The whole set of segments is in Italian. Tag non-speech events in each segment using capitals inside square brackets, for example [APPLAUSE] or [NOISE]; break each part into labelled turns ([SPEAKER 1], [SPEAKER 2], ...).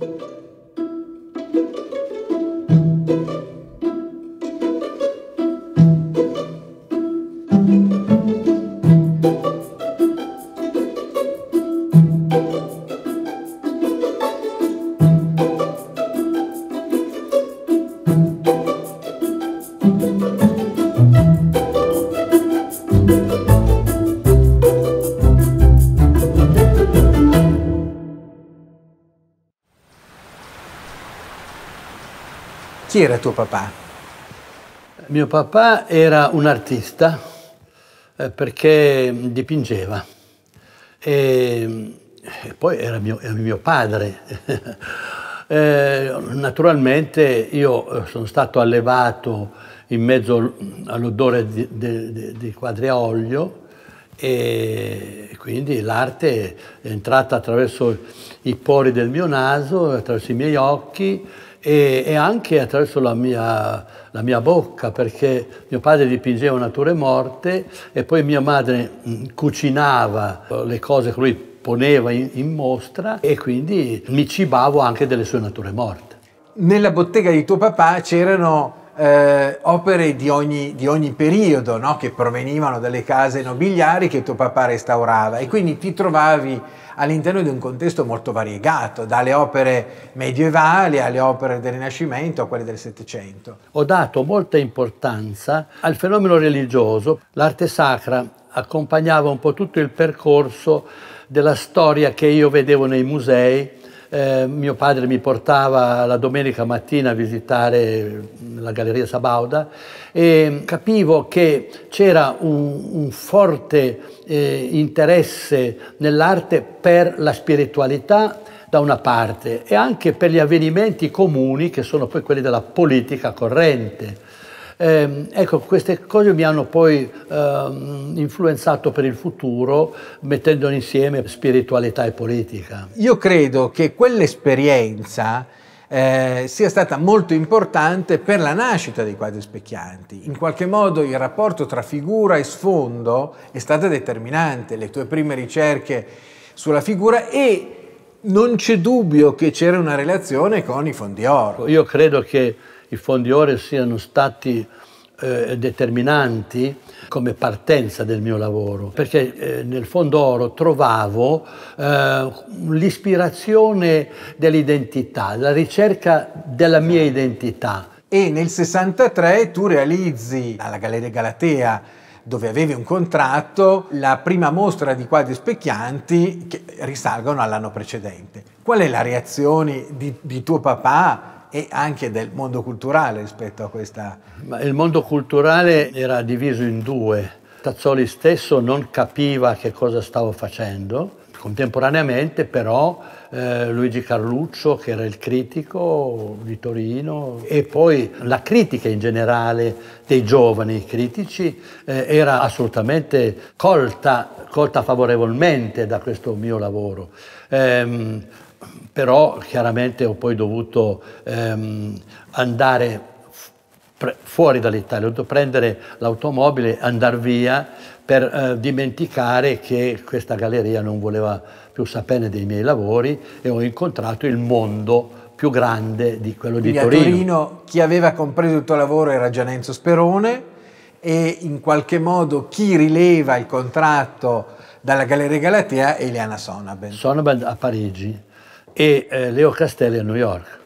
[SPEAKER 1] Thank you. Chi era tuo papà? Mio papà era un artista eh, perché dipingeva e, e poi era mio, era mio padre. [LAUGHS] eh, naturalmente io eh, sono stato allevato in mezzo all'odore dei quadri a olio e quindi l'arte è entrata attraverso i pori del mio naso, attraverso i miei occhi e, e anche attraverso la mia, la mia, bocca, perché mio padre dipingeva nature morte e poi mia madre mm, cucinava le cose che lui poneva in, in mostra e quindi mi cibavo anche delle sue nature morte.
[SPEAKER 2] Nella bottega di tuo papà c'erano eh, opere di ogni, di ogni periodo no? che provenivano dalle case nobiliari che tuo papà restaurava e quindi ti trovavi all'interno di un contesto molto variegato, dalle opere medievali alle opere del Rinascimento a quelle del Settecento. Ho dato molta importanza al fenomeno religioso,
[SPEAKER 1] l'arte sacra accompagnava un po' tutto il percorso della storia che io vedevo nei musei eh, mio padre mi portava la domenica mattina a visitare la Galleria Sabauda e capivo che c'era un, un, forte eh, interesse nell'arte per la spiritualità da una parte e anche per gli avvenimenti comuni che sono poi quelli della politica corrente. Eh, ecco, queste cose mi hanno poi eh, influenzato per il futuro mettendo insieme spiritualità e
[SPEAKER 2] politica. Io credo che quell'esperienza eh, sia stata molto importante per la nascita dei quadri specchianti. In qualche modo il rapporto tra figura e sfondo è stato determinante, le tue prime ricerche sulla figura e non c'è dubbio che c'era una relazione con i fondi oro. Io
[SPEAKER 1] credo che i fondi ore siano stati eh, determinanti come partenza del mio lavoro, perché eh, nel fondo oro trovavo eh,
[SPEAKER 2] l'ispirazione dell'identità, la ricerca della mia identità. E nel 63 tu realizzi alla Galleria Galatea dove avevi un contratto, la prima mostra di quadri specchianti che risalgono all'anno precedente. Qual è la reazione di, di tuo papà e anche del mondo culturale rispetto a questa...
[SPEAKER 1] Ma il mondo culturale era diviso in due. Tazzoli stesso non capiva che cosa stavo facendo, contemporaneamente però eh, Luigi Carluccio che era il critico di Torino e poi la critica in generale dei giovani critici eh, era assolutamente colta, colta, favorevolmente da questo mio lavoro. Ehm, però chiaramente ho poi dovuto ehm, andare fuori dall'Italia, ho dovuto prendere l'automobile, andare via per eh, dimenticare che questa galleria non voleva più sapere dei miei lavori e ho incontrato il mondo più grande di quello Quindi di Torino. A
[SPEAKER 2] Torino chi aveva compreso il tuo lavoro era Gianenzo Sperone e in qualche modo chi rileva il contratto dalla Galleria Galatea è Eliana Sonaben. Sonaben a Parigi e eh, Leo Castelli a New York.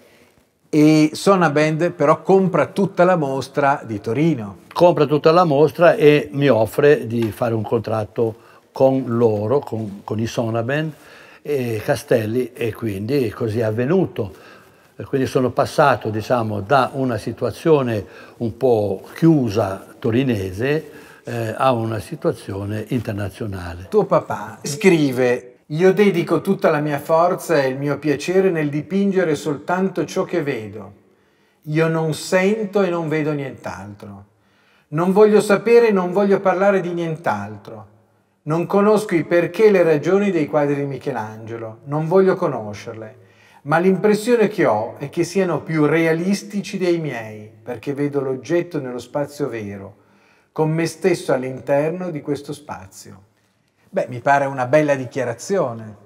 [SPEAKER 2] E Sona Band però compra tutta la mostra di Torino. Compra tutta la mostra e mi
[SPEAKER 1] offre di fare un contratto con loro, con, con i Sona Band e Castelli e quindi così è avvenuto. Quindi sono passato diciamo, da una situazione un po' chiusa torinese eh,
[SPEAKER 2] a una situazione internazionale. Tuo papà scrive io dedico tutta la mia forza e il mio piacere nel dipingere soltanto ciò che vedo. Io non sento e non vedo nient'altro. Non voglio sapere e non voglio parlare di nient'altro. Non conosco i perché e le ragioni dei quadri di Michelangelo, non voglio conoscerle, ma l'impressione che ho è che siano più realistici dei miei, perché vedo l'oggetto nello spazio vero, con me stesso all'interno di questo spazio. Beh, mi pare una bella dichiarazione.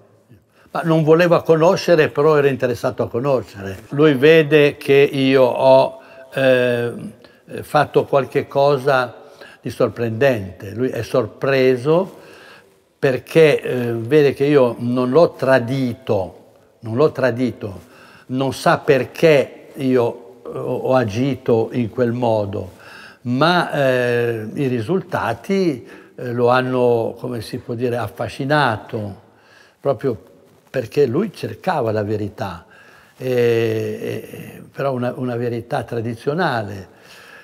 [SPEAKER 2] Ma non voleva conoscere, però era interessato a conoscere.
[SPEAKER 1] Lui vede che io ho eh, fatto qualche cosa di sorprendente, lui è sorpreso perché eh, vede che io non l'ho tradito, non l'ho tradito, non sa perché io eh, ho agito in quel modo, ma eh, i risultati eh, lo hanno, come si può dire, affascinato, proprio perché lui cercava la verità, eh, però una, una, verità tradizionale.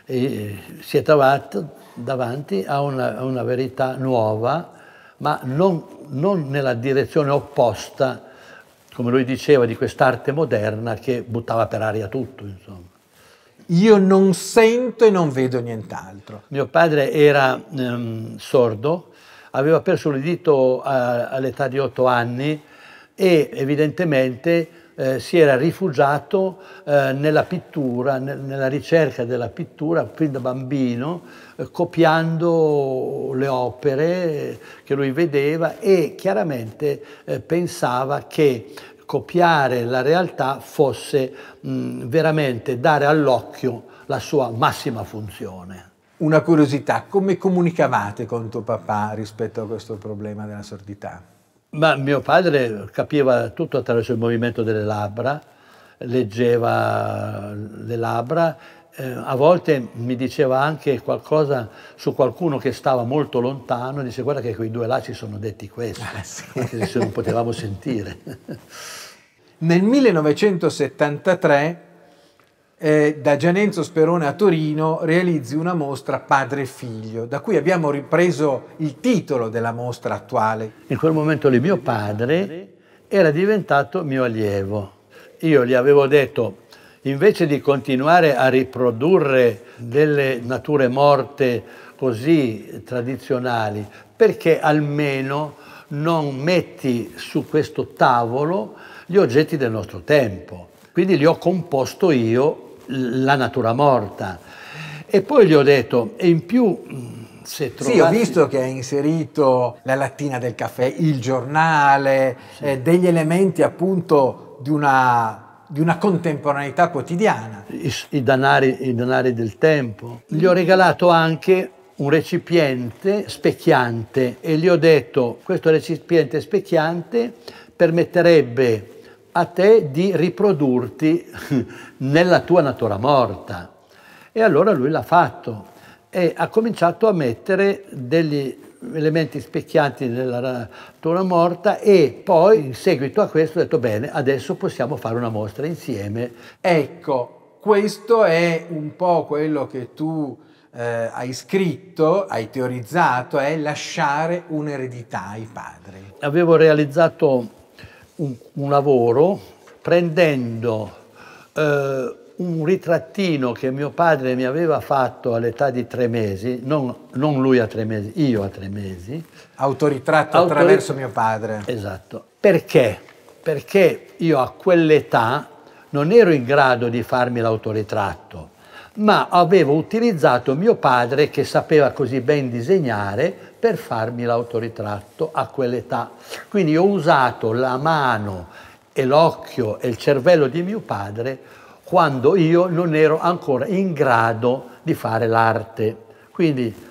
[SPEAKER 1] E, eh, si è trovato davanti a una, a una verità nuova, ma non, non, nella direzione opposta, come lui diceva, di quest'arte moderna che buttava per aria tutto. Insomma
[SPEAKER 2] io non sento e non vedo nient'altro.
[SPEAKER 1] Mio padre era ehm, sordo, aveva perso l'udito all'età di otto anni e evidentemente eh, si era rifugiato eh, nella pittura, ne nella ricerca della pittura fin da bambino, eh, copiando le opere che lui vedeva e chiaramente eh, pensava che copiare la realtà fosse mh, veramente dare
[SPEAKER 2] all'occhio la sua massima funzione. Una curiosità, come comunicavate con tuo papà rispetto a questo problema della sordità?
[SPEAKER 1] Ma mio padre capiva tutto attraverso il movimento delle labbra, leggeva le labbra, eh, a volte mi diceva anche qualcosa su qualcuno che stava molto lontano, dice guarda che quei due là ci sono detti questo, ah, sì. anche se non potevamo sentire.
[SPEAKER 2] [LAUGHS] Nel 1973 eh, da Gianenzo Sperone a Torino realizzi una mostra padre e figlio, da cui abbiamo ripreso il titolo della mostra attuale. In quel momento lì mio padre
[SPEAKER 1] era diventato mio allievo. Io gli avevo detto, invece di continuare a riprodurre delle nature morte così tradizionali, perché almeno non metti su questo tavolo gli oggetti del nostro tempo. Quindi li ho composto io,
[SPEAKER 2] la natura morta. E poi gli ho detto, e in più se trovassi... Sì, ho visto che hai inserito la lattina del caffè, il giornale, sì. eh, degli elementi appunto di una di una contemporaneità quotidiana. I,
[SPEAKER 1] i, danari, I, danari, del tempo. Gli ho regalato anche un recipiente specchiante e gli ho detto questo recipiente specchiante permetterebbe a te di riprodurti [LAUGHS] nella tua natura morta. E allora lui l'ha fatto e ha cominciato a mettere degli elementi specchianti nella natura morta e poi in seguito
[SPEAKER 2] a questo ho detto bene, adesso possiamo fare una mostra insieme. Ecco, questo è un po' quello che tu eh, hai scritto, hai teorizzato, è lasciare un'eredità ai padri. Avevo realizzato
[SPEAKER 1] un, un lavoro prendendo eh, un ritrattino che mio padre mi aveva fatto all'età di tre mesi, non, non, lui a tre mesi, io a tre mesi. Autoritratto Autor... attraverso
[SPEAKER 2] mio padre. Esatto.
[SPEAKER 1] Perché? Perché io a quell'età non ero in grado di farmi l'autoritratto ma avevo utilizzato mio padre che sapeva così ben disegnare per farmi l'autoritratto a quell'età. Quindi ho usato la mano e l'occhio e il cervello di mio padre quando io non ero ancora in grado di fare l'arte. Quindi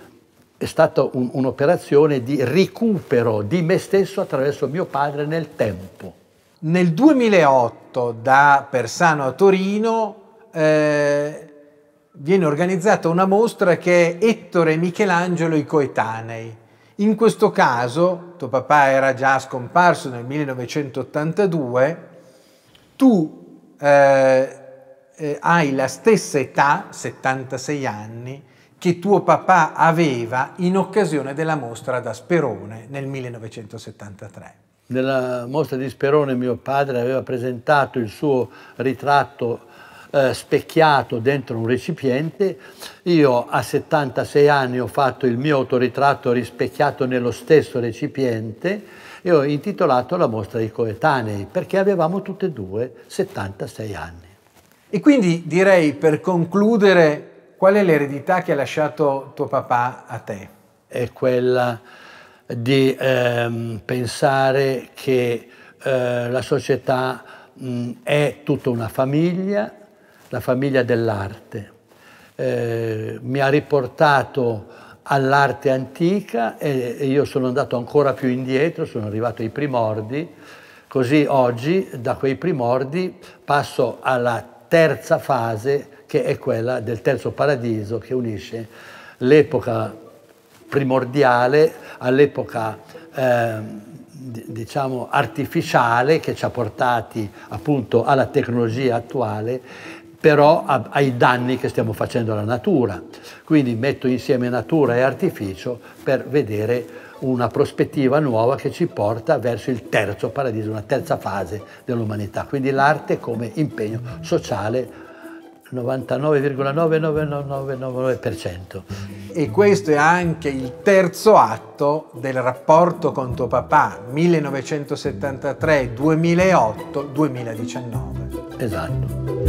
[SPEAKER 1] è stata
[SPEAKER 2] un'operazione di recupero di me stesso attraverso mio padre nel tempo. Nel 2008 da Persano a Torino eh, viene organizzata una mostra che è Ettore, Michelangelo i coetanei. In questo caso, tuo papà era già scomparso nel 1982, tu eh, eh, hai la stessa età, 76 anni, che tuo papà aveva in occasione della mostra da Sperone nel 1973.
[SPEAKER 1] Nella mostra di Sperone mio padre aveva presentato il suo ritratto eh, specchiato dentro un recipiente. Io a 76 anni ho fatto il mio autoritratto rispecchiato nello stesso recipiente e ho intitolato la mostra dei coetanei
[SPEAKER 2] perché avevamo tutte e due 76 anni. E quindi direi per concludere qual è l'eredità che ha lasciato tuo papà a te? È quella di ehm, pensare che eh,
[SPEAKER 1] la società mh, è tutta una famiglia la famiglia dell'arte. Eh, mi ha riportato all'arte antica e, e, io sono andato ancora più indietro, sono arrivato ai primordi, così oggi da quei primordi passo alla terza fase che è quella del terzo paradiso che unisce l'epoca primordiale all'epoca eh, diciamo artificiale che ci ha portati appunto alla tecnologia attuale però ai danni che stiamo facendo alla natura. Quindi metto insieme natura e artificio per vedere una prospettiva nuova che ci porta verso il terzo paradiso, una terza fase dell'umanità. Quindi l'arte come impegno sociale
[SPEAKER 2] 99,99999%. E questo è anche il terzo atto del rapporto con tuo papà 1973-2008-2019. Esatto.